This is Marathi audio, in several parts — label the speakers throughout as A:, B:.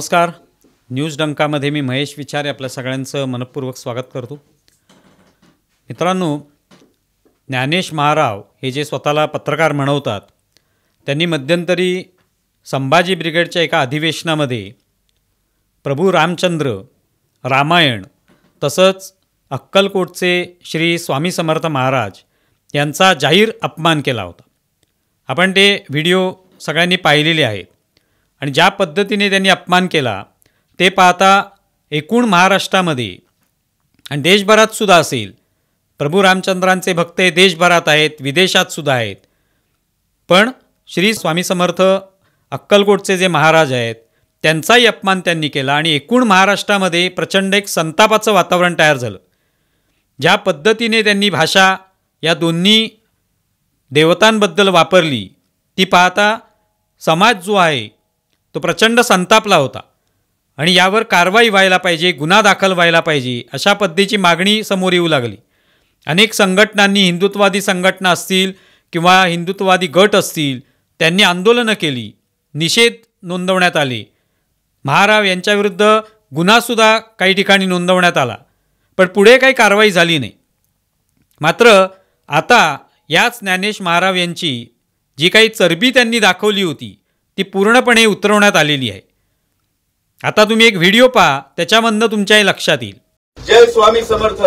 A: नमस्कार न्यूज डंकामध्ये मी महेश विचारे आपल्या सगळ्यांचं मनपूर्वक स्वागत करतो मित्रांनो ज्ञानेश महाराव हे जे स्वतःला पत्रकार म्हणवतात त्यांनी मध्यंतरी संभाजी ब्रिगेडच्या एका अधिवेशनामध्ये प्रभू रामचंद्र रामायण तसंच अक्कलकोटचे श्री स्वामी समर्थ महाराज यांचा जाहीर अपमान केला होता आपण ते व्हिडिओ सगळ्यांनी पाहिलेले आहेत आणि ज्या पद्धतीने त्यांनी अपमान केला ते पाहता एकूण महाराष्ट्रामध्ये आणि देशभरात सुद्धा असेल प्रभू रामचंद्रांचे भक्त हे देशभरात आहेत विदेशात सुद्धा आहेत पण श्री स्वामी समर्थ अक्कलकोटचे जे महाराज आहेत त्यांचाही अपमान त्यांनी केला आणि एकूण महाराष्ट्रामध्ये प्रचंड एक संतापाचं वातावरण तयार झालं ज्या पद्धतीने त्यांनी भाषा या दोन्ही देवतांबद्दल वापरली ती पाहता समाज जो आहे तो प्रचंड संतापला होता आणि यावर कारवाई व्हायला पाहिजे गुन्हा दाखल व्हायला पाहिजे अशा पद्धतीची मागणी समोर येऊ लागली अनेक संघटनांनी हिंदुत्ववादी संघटना असतील किंवा हिंदुत्ववादी गट असतील त्यांनी आंदोलनं केली निषेध नोंदवण्यात आले महाराव यांच्याविरुद्ध गुन्हासुद्धा काही ठिकाणी नोंदवण्यात आला पण पुढे काही कारवाई झाली नाही मात्र आता याच ज्ञानेश महाराव यांची जी काही चरबी त्यांनी दाखवली होती ती पूर्णपणे उतरवण्यात आलेली आहे आता तुम्ही एक व्हिडिओ पहा त्याच्यामधनं तुमच्याही लक्षात येईल
B: जय स्वामी समर्थ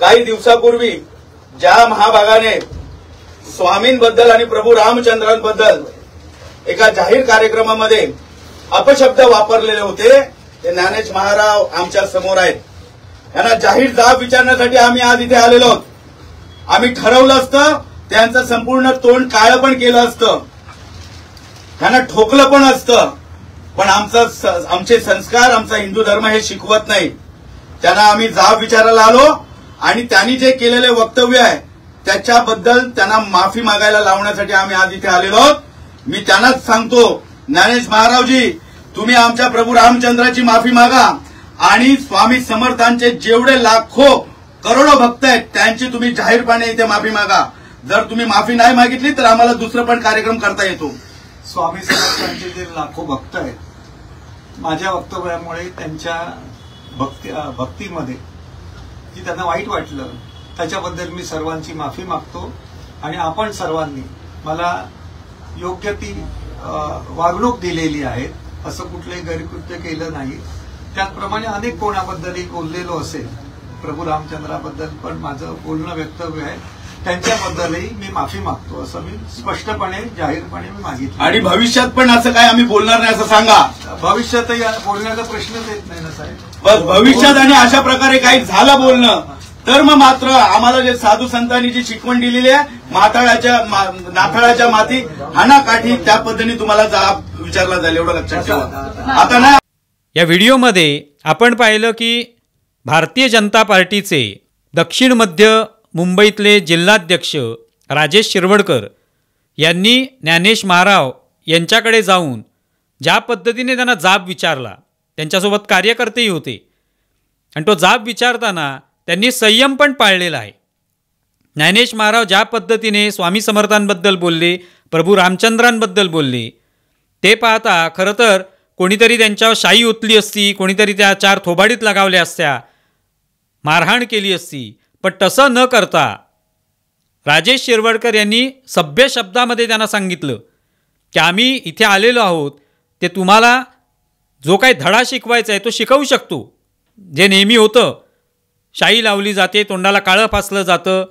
B: काही दिवसापूर्वी ज्या महाभागाने स्वामींबद्दल आणि प्रभू रामचंद्रांबद्दल एका जाहीर कार्यक्रमामध्ये अपशब्द वापरलेले होते ते ज्ञानेश महाराव आमच्या समोर आहेत त्यांना जाहीर जाब विचारण्यासाठी आम्ही आज इथे आलेलो आहोत आम्ही ठरवलं असतं त्यांचं संपूर्ण तोंड काळं पण केलं असतं त्यांना ठोकलं पण असतं पण आमचा आमचे संस्कार आमचा हिंदू धर्म हे शिकवत नाही त्यांना आम्ही जाब विचारायला आलो आणि त्यांनी जे केलेले वक्तव्य आहे त्याच्याबद्दल त्यांना माफी मागायला लावण्यासाठी आम्ही आज इथे आलेलो आहोत मी त्यांनाच सांगतो ज्ञानेश महाराजजी तुम्ही आमच्या प्रभू रामचंद्राची माफी मागा आणि स्वामी समर्थांचे जेवढे लाखो करोडो भक्त आहेत त्यांची तुम्ही जाहीरपणे इथे माफी मागा जर तुम्ही माफी नाही मागितली तर आम्हाला दुसरं पण कार्यक्रम करता येतो स्वामी समर्थांचे जे लाखो भक्त आहेत
A: माझ्या वक्तव्यामुळे त्यांच्या भक्ती भक्तीमध्ये जी त्यांना वाईट वाटलं त्याच्याबद्दल मी सर्वांची माफी मागतो आणि आपण सर्वांनी मला योग्य ती वागणूक दिलेली आहे असं कुठलंही गैरकृत्य केलं नाही त्याचप्रमाणे अनेक कोणाबद्दलही बोललेलो असेल प्रभू रामचंद्राबद्दल पण माझं बोलणं वक्तव्य आहे त्यांच्याबद्दलही मी माफी मागतो
B: असं मी स्पष्टपणे जाहीरपणे मी मागितलं आणि भविष्यात पण असं काय आम्ही बोलणार नाही असं सांगा भविष्यातही बोलण्याचा प्रश्नच येत नाही ना साहेब बस भविष्यात आणि अशा प्रकारे काही झालं बोलणं तर मग मात्र आम्हाला जे साधू संतांनी जी शिकवण दिलेली आहे माताळाच्या नाथाळाच्या माती हाना काठी त्या पद्धतीने तुम्हाला विचारला जाईल एवढं लक्षात ठेवा आता
A: ना या व्हिडिओमध्ये आपण पाहिलं की भारतीय जनता पार्टीचे दक्षिण मध्य मुंबईतले जिल्हाध्यक्ष राजेश शिरवडकर यांनी ज्ञानेश महाराव यांच्याकडे जाऊन ज्या पद्धतीने त्यांना जाब विचारला त्यांच्यासोबत कार्यकर्तेही होते आणि तो जाब विचारताना त्यांनी संयम पण पाळलेला आहे ज्ञानेश महाराव ज्या पद्धतीने स्वामी समर्थांबद्दल बोलले प्रभू रामचंद्रांबद्दल बोलले ते पाहता खरं तर कोणीतरी त्यांच्यावर शाई उतली असती कोणीतरी त्या चार थोबाडीत लगावल्या असत्या मारहाण केली असती पण तसं न करता राजेश शिरवडकर यांनी सभ्य शब्दामध्ये त्यांना सांगितलं की आम्ही इथे आलेलो आहोत ते तुम्हाला जो काही धडा शिकवायचा आहे तो शिकवू शकतो जे नेहमी होतं शाई लावली जाते तोंडाला काळं फासलं जातं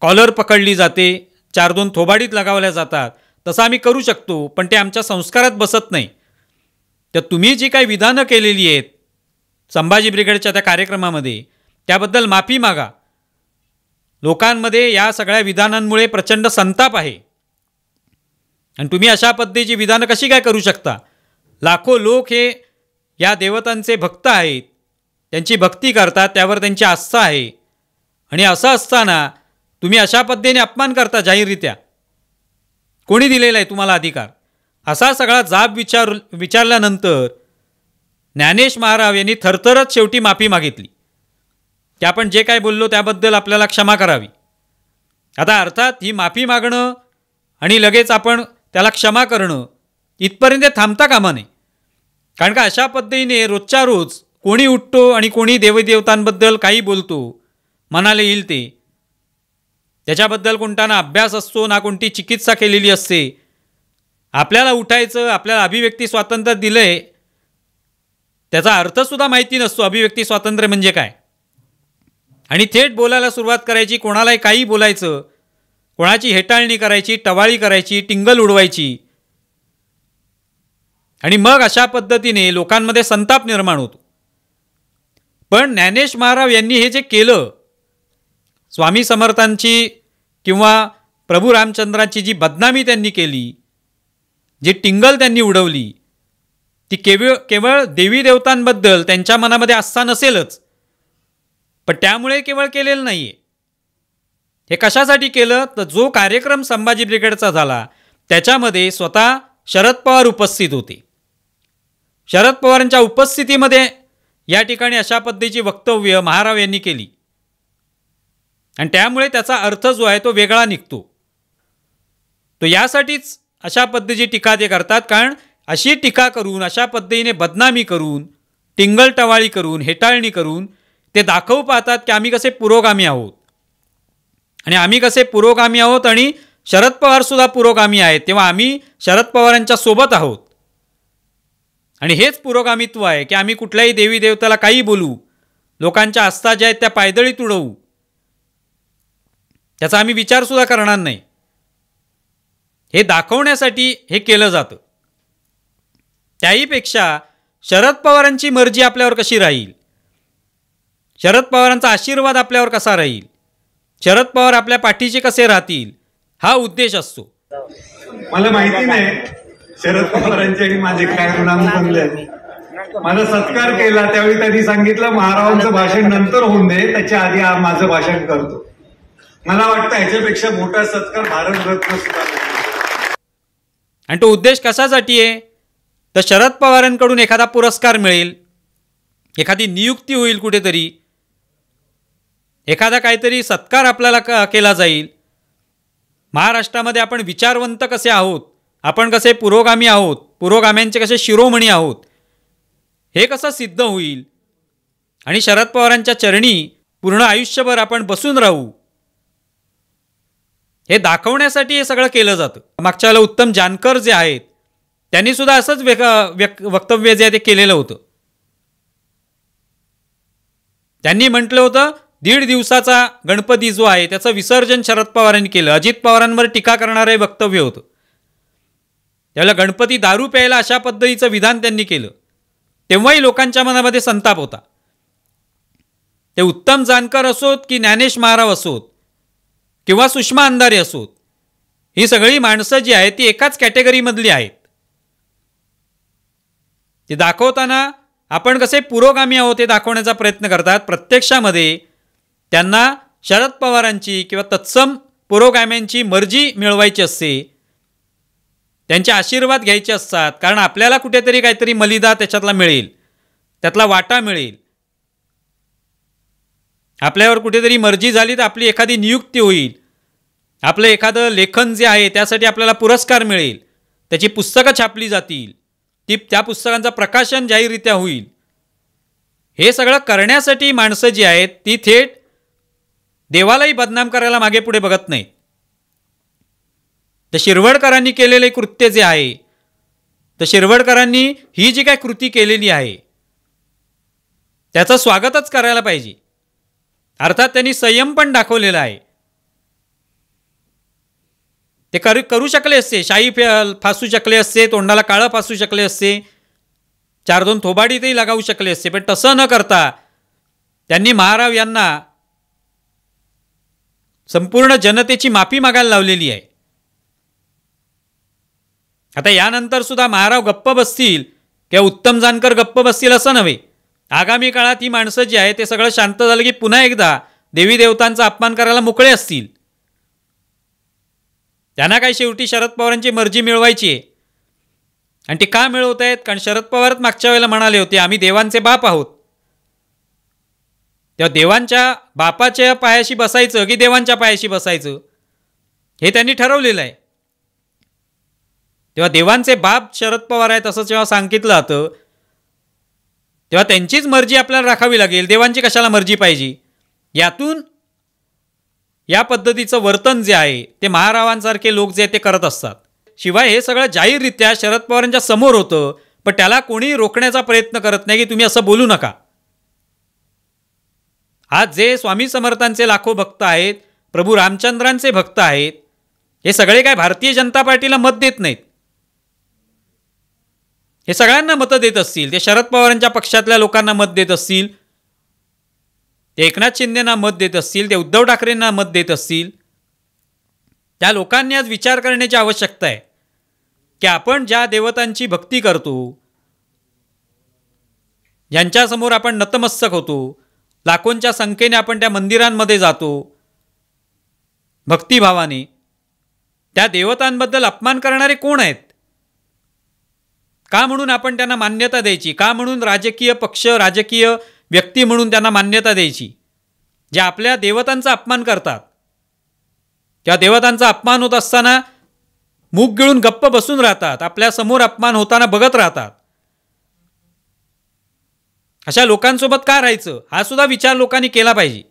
A: कॉलर पकडली जाते चार दोन थोबाडीत लगावल्या जातात तसं आम्ही करू शकतो पण ते आमच्या संस्कारात बसत नाही तर तुम्ही जी काही विधानं केलेली आहेत संभाजी ब्रिगेडच्या त्या कार्यक्रमामध्ये त्याबद्दल माफी मागा लोकांमध्ये या सगळ्या विधानांमुळे प्रचंड संताप आहे आणि तुम्ही अशा पद्धतीची विधानं कशी काय करू शकता लाखो लोक हे या देवतांचे भक्त आहेत त्यांची भक्ती करतात त्यावर त्यांची आस्था आहे आणि असं असताना तुम्ही अशा पद्धतीने अपमान करता जाहीररित्या कोणी दिलेला आहे तुम्हाला अधिकार असा सगळा जाब विचार विचारल्यानंतर ज्ञानेश महाराव यांनी थरथरच शेवटी माफी मागितली की आपण जे काय बोललो त्याबद्दल आपल्याला क्षमा करावी आता अर्थात ही माफी मागणं आणि लगेच आपण त्याला क्षमा करणं इथपर्यंत थांबता कामा नये कारण का अशा पद्धतीने रोजच्या रोज कोणी उठतो आणि कोणी देवदेवतांबद्दल काही बोलतो मनाला येईल ते त्याच्याबद्दल कोणता ना अभ्यास असतो ना कोणती चिकित्सा केलेली असते आपल्याला उठायचं आपल्याला अभिव्यक्ती स्वातंत्र्य दिलं आहे त्याचा अर्थसुद्धा माहिती नसतो अभिव्यक्ती स्वातंत्र्य म्हणजे काय आणि थेट बोलायला सुरुवात करायची कोणालाही काही बोलायचं कोणाची हेटाळणी करायची टवाळी करायची टिंगल उडवायची आणि मग अशा पद्धतीने लोकांमध्ये संताप निर्माण होतो पण ज्ञानेश महाराव यांनी हे जे केलं स्वामी समर्थांची किंवा प्रभू रामचंद्रांची जी बदनामी त्यांनी केली जी टिंगल त्यांनी उडवली ती केवळ केवळ देवी देवतांबद्दल त्यांच्या मनामध्ये आस्था नसेलच पण त्यामुळे केवळ केलेलं नाही आहे हे कशासाठी केलं तर जो कार्यक्रम संभाजी ब्रिगेडचा झाला त्याच्यामध्ये स्वतः शरद पवार उपस्थित होते शरद पवारांच्या उपस्थितीमध्ये या ठिकाणी अशा पद्धतीची वक्तव्य महाराव यांनी केली आणि त्यामुळे त्याचा अर्थ जो आहे तो वेगळा निघतो तो यासाठीच अशा पद्धतीची टीका ते करतात कारण अशी टीका करून अशा पद्धतीने बदनामी करून टिंगलटवाळी करून हेटाळणी करून ते दाखवू पाहतात की आम्ही कसे पुरोगामी आहोत आणि आम्ही कसे पुरोगामी आहोत आणि शरद पवारसुद्धा पुरोगामी आहेत तेव्हा आम्ही शरद पवारांच्या सोबत आहोत आणि हेच पुरोगामित्व आहे की आम्ही कुठल्याही देवी देवताला काही बोलू लोकांच्या आस्था ज्या आहेत त्या पायदळीत उडवू त्याचा आम्ही विचारसुद्धा करणार नाही हे दाखवण्यासाठी हे केलं जातं त्याहीपेक्षा शरद पवारांची मर्जी आपल्यावर कशी राहील शरद पवारांचा आशीर्वाद आपल्यावर कसा राहील शरद पवार आपल्या पाठीचे कसे राहतील हा उद्देश असतो मला माहिती नाही शरद पवारांचे माझे काय नाम बनले माझा सत्कार केला त्यावेळी त्यांनी सांगितलं महाराजांचं भाषण नंतर होऊन दे त्याच्या आधी माझं भाषण करतो मला वाटतं ह्याच्यापेक्षा मोठा सत्कार भारत सुद्धा आणि तो उद्देश कशासाठी आहे तर शरद पवारांकडून एखादा पुरस्कार मिळेल एखादी नियुक्ती होईल कुठेतरी एखादा काहीतरी सत्कार आपल्याला केला जाईल महाराष्ट्रामध्ये आपण विचारवंत कसे आहोत आपण कसे पुरोगामी आहोत पुरोगाम्यांचे कसे शिरोमणी आहोत हे कसं सिद्ध होईल आणि शरद पवारांच्या चरणी पूर्ण आयुष्यभर आपण बसून राहू हे दाखवण्यासाठी हे सगळं केलं जातं मागच्या उत्तम जानकर जे आहेत त्यांनी सुद्धा असंच वक्तव्य जे आहे ते केलेलं होतं त्यांनी म्हटलं होतं दीड दिवसाचा गणपती जो आहे त्याचं विसर्जन शरद पवारांनी केलं अजित पवारांवर टीका करणारे वक्तव्य होतं त्याला गणपती दारू प्यायला अशा पद्धतीचं विधान त्यांनी केलं तेव्हाही लोकांच्या मनामध्ये संताप होता ते उत्तम जानकर असोत की ज्ञानेश महाराव असोत किंवा सुषमा अंधारे असोत ही सगळी माणसं जी आहेत ती एकाच कॅटेगरीमधली आहेत ते दाखवताना आपण कसे पुरोगामी आहोत हे दाखवण्याचा प्रयत्न करतात प्रत्यक्षामध्ये त्यांना शरद पवारांची किंवा तत्सम पुरोगाम्यांची मर्जी मिळवायची असते त्यांचे आशीर्वाद घ्यायचे असतात कारण आपल्याला कुठेतरी काहीतरी मलिदा त्याच्यातला मिळेल त्यातला वाटा मिळेल आपल्यावर कुठेतरी मर्जी झाली तर आपली एखादी नियुक्ती होईल आपलं एखादं लेखन जे आहे त्यासाठी आपल्याला पुरस्कार मिळेल त्याची पुस्तकं छापली जातील ती त्या पुस्तकांचं प्रकाशन जाहीररित्या होईल हे सगळं करण्यासाठी माणसं जी आहेत ती थेट देवालाही बदनाम करायला मागे पुढे बघत नाही तर शिरवडकरांनी केलेले कृत्य जे आहे तर शिरवडकरांनी ही जी काय कृती केलेली आहे त्याचं स्वागतच करायला पाहिजे अर्थात त्यांनी संयम पण दाखवलेला आहे ते करू करू शकले असते शाही फासू शकले असते तोंडाला काळं फासू शकले असते चार दोन थोबाडीतही लगावू शकले असते पण तसं न करता त्यांनी महाराव यांना संपूर्ण जनतेची माफी मागायला लावलेली आहे आता यानंतर सुद्धा महाराव गप्प बसतील किंवा उत्तम जानकर गप्प बसतील असं नव्हे आगामी काळात ही माणसं जी आहे ते सगळं शांत झालं की पुन्हा एकदा देवी देवतांचा अपमान करायला मोकळे असतील त्यांना काय शेवटी शरद पवारांची मर्जी मिळवायची आहे आणि ते का मिळवत आहेत कारण शरद पवारच मागच्या वेळेला म्हणाले होते आम्ही देवांचे बाप आहोत तेव्हा देवांच्या बापाच्या पायाशी बसायचं की देवांच्या पायाशी बसायचं हे त्यांनी ठरवलेलं आहे तेव्हा देवांचे बाप शरद पवार आहेत असं जेव्हा सांगितलं जातं तेव्हा त्यांचीच मर्जी आपल्याला राखावी लागेल देवांची कशाला मर्जी पाहिजे यातून या पद्धतीचं वर्तन जे आहे ते महारावांसारखे लोक जे ते करत असतात शिवाय हे सगळं जाहीररित्या शरद पवारांच्या समोर होतं पण त्याला कोणी रोखण्याचा प्रयत्न करत नाही की तुम्ही असं बोलू नका आज जे स्वामी समर्थांचे लाखो भक्त आहेत प्रभू रामचंद्रांचे भक्त आहेत हे सगळे काय भारतीय जनता पार्टीला मत देत नाहीत हे सगळ्यांना मतं देत असतील ते शरद पवारांच्या पक्षातल्या लोकांना मत देत असतील ते एकनाथ शिंदेना मत देत असतील ते उद्धव ठाकरेंना मत देत असतील त्या लोकांनी आज विचार करण्याची आवश्यकता आहे की आपण ज्या देवतांची भक्ती करतो ज्यांच्यासमोर आपण नतमस्तक होतो लाखोंच्या संख्येने आपण त्या मंदिरांमध्ये जातो भक्तिभावाने त्या देवतांबद्दल अपमान करणारे कोण आहेत का म्हणून आपण त्यांना मान्यता द्यायची का म्हणून राजकीय पक्ष राजकीय व्यक्ती म्हणून त्यांना मान्यता द्यायची जे आपल्या देवतांचा अपमान करतात त्या देवतांचा अपमान होत असताना मूग गिळून गप्प बसून राहतात आपल्यासमोर अपमान होताना बघत राहतात अशा लोकांसोबत का राहायचं हा सुद्धा विचार लोकांनी केला पाहिजे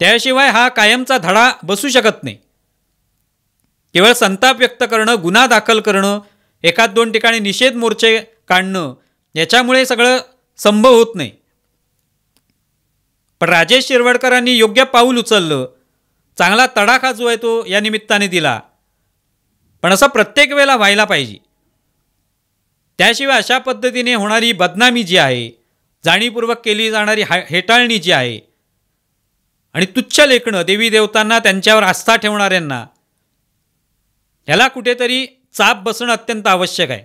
A: त्याशिवाय हा कायमचा धडा बसू शकत नाही केवळ संताप व्यक्त करणं गुन्हा दाखल करणं एखाद दोन ठिकाणी निषेध मोर्चे काढणं याच्यामुळे सगळं संभव होत नाही पण राजेश शिरवडकरांनी योग्य पाऊल उचललं चांगला तडाखा जो आहे तो या निमित्ताने दिला पण असं प्रत्येक वेळेला व्हायला पाहिजे त्याशिवाय अशा पद्धतीने होणारी बदनामी जी आहे जाणीवपूर्वक केली जाणारी हा हेटाळणी जी आहे आणि तुच्छ लेखणं देवी देवतांना त्यांच्यावर आस्था ठेवणाऱ्यांना ह्याला कुठेतरी चाप बसणं अत्यंत आवश्यक आहे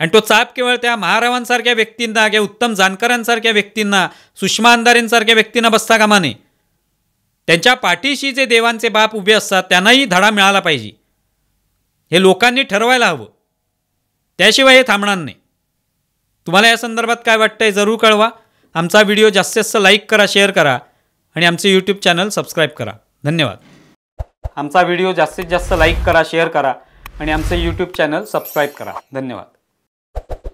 A: आणि तो चाप केवळ त्या महारावांसारख्या व्यक्तींना किंवा उत्तम जानकरांसारख्या व्यक्तींना सुषमा अंधारेंसारख्या व्यक्तींना बसता कामा नये त्यांच्या पाठीशी जे देवांचे बाप उभे असतात त्यांनाही धडा मिळाला पाहिजे हे लोकांनी ठरवायला हवं त्याशिवाय हे थांबणार नाही तुम्हाला या संदर्भात काय वाटतंय जरूर कळवा आमचा व्हिडिओ जास्तीत जास्त लाईक करा शेअर करा आणि आमचे यूट्यूब चॅनल सबस्क्राईब करा धन्यवाद आमचा व्हिडिओ जास्तीत जास्त लाईक करा शेअर करा आणि आमचे यूट्यूब चॅनल सबस्क्राईब करा धन्यवाद